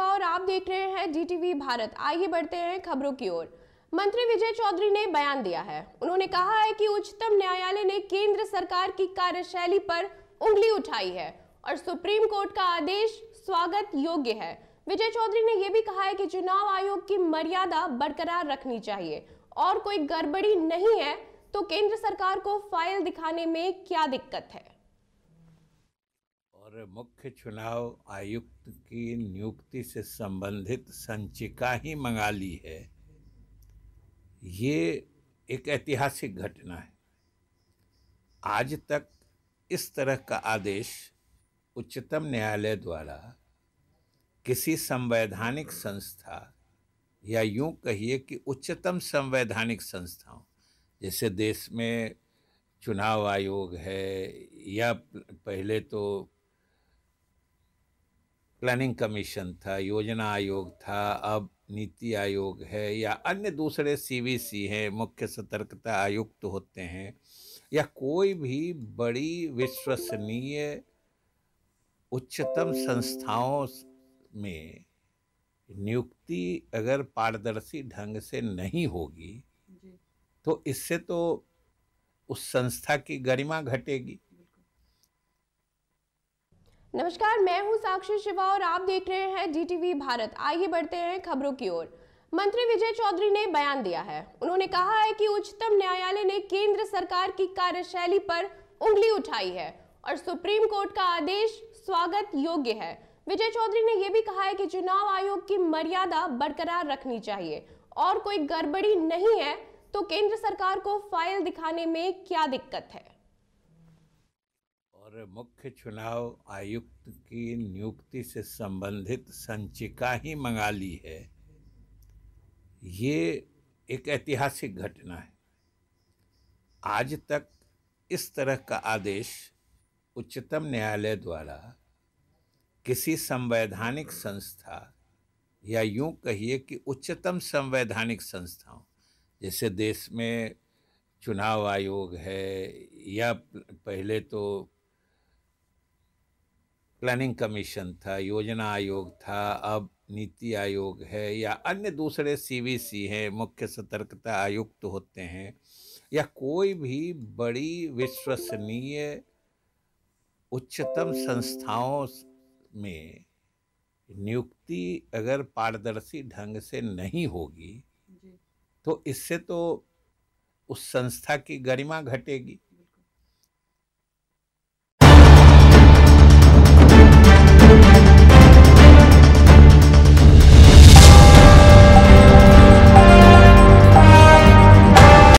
अग्रवाल और आप देख रहे हैं डीटीवी भारत आइए बढ़ते हैं खबरों की ओर मंत्री विजय चौधरी ने बयान दिया है उन्होंने कहा है कि उच्चतम न्यायालय ने केंद्र सरकार की कार्यशैली पर उंगली उठाई है और सुप्रीम कोर्ट का आदेश स्वागत योग्य है विजय चौधरी ने यह भी कहा है कि चुनाव आयोग की मर्यादा बरकरार रखनी चाहिए और कोई गड़बड़ी नहीं है तो केंद्र सरकार को फाइल दिखाने में क्या दिक्कत है और मुख्य चुनाव आयुक्त की नियुक्ति से संबंधित संचिका ही मंगा ली है ये एक ऐतिहासिक घटना है आज तक इस तरह का आदेश उच्चतम न्यायालय द्वारा किसी संवैधानिक संस्था या यूं कहिए कि उच्चतम संवैधानिक संस्थाओं जैसे देश में चुनाव आयोग है या पहले तो प्लानिंग कमीशन था योजना आयोग था अब नीति आयोग है या अन्य दूसरे सीवीसी हैं मुख्य सतर्कता आयुक्त तो होते हैं या कोई भी बड़ी विश्वसनीय उच्चतम संस्थाओं में नियुक्ति अगर पारदर्शी ढंग से नहीं होगी तो इससे तो उस संस्था की गरिमा घटेगी नमस्कार मैं हूं साक्षी शिवा और आप देख रहे हैं डीटीवी भारत आइए बढ़ते हैं खबरों की ओर मंत्री विजय चौधरी ने बयान दिया है उन्होंने कहा है कि उच्चतम न्यायालय ने केंद्र सरकार की कार्यशैली पर उंगली उठाई है और सुप्रीम कोर्ट का आदेश स्वागत योग्य है विजय चौधरी ने यह भी कहा है कि चुनाव आयोग की मर्यादा बरकरार रखनी चाहिए और कोई गड़बड़ी नहीं है तो केंद्र सरकार को फाइल दिखाने में क्या दिक्कत है मुख्य चुनाव आयुक्त की नियुक्ति से संबंधित संचिका ही मंगा ली है ये एक ऐतिहासिक घटना है आज तक इस तरह का आदेश उच्चतम न्यायालय द्वारा किसी संवैधानिक संस्था या यूं कहिए कि उच्चतम संवैधानिक संस्थाओं जैसे देश में चुनाव आयोग है या पहले तो प्लानिंग कमीशन था योजना आयोग था अब नीति आयोग है या अन्य दूसरे सीवीसी हैं मुख्य सतर्कता आयुक्त तो होते हैं या कोई भी बड़ी विश्वसनीय उच्चतम संस्थाओं में नियुक्ति अगर पारदर्शी ढंग से नहीं होगी तो इससे तो उस संस्था की गरिमा घटेगी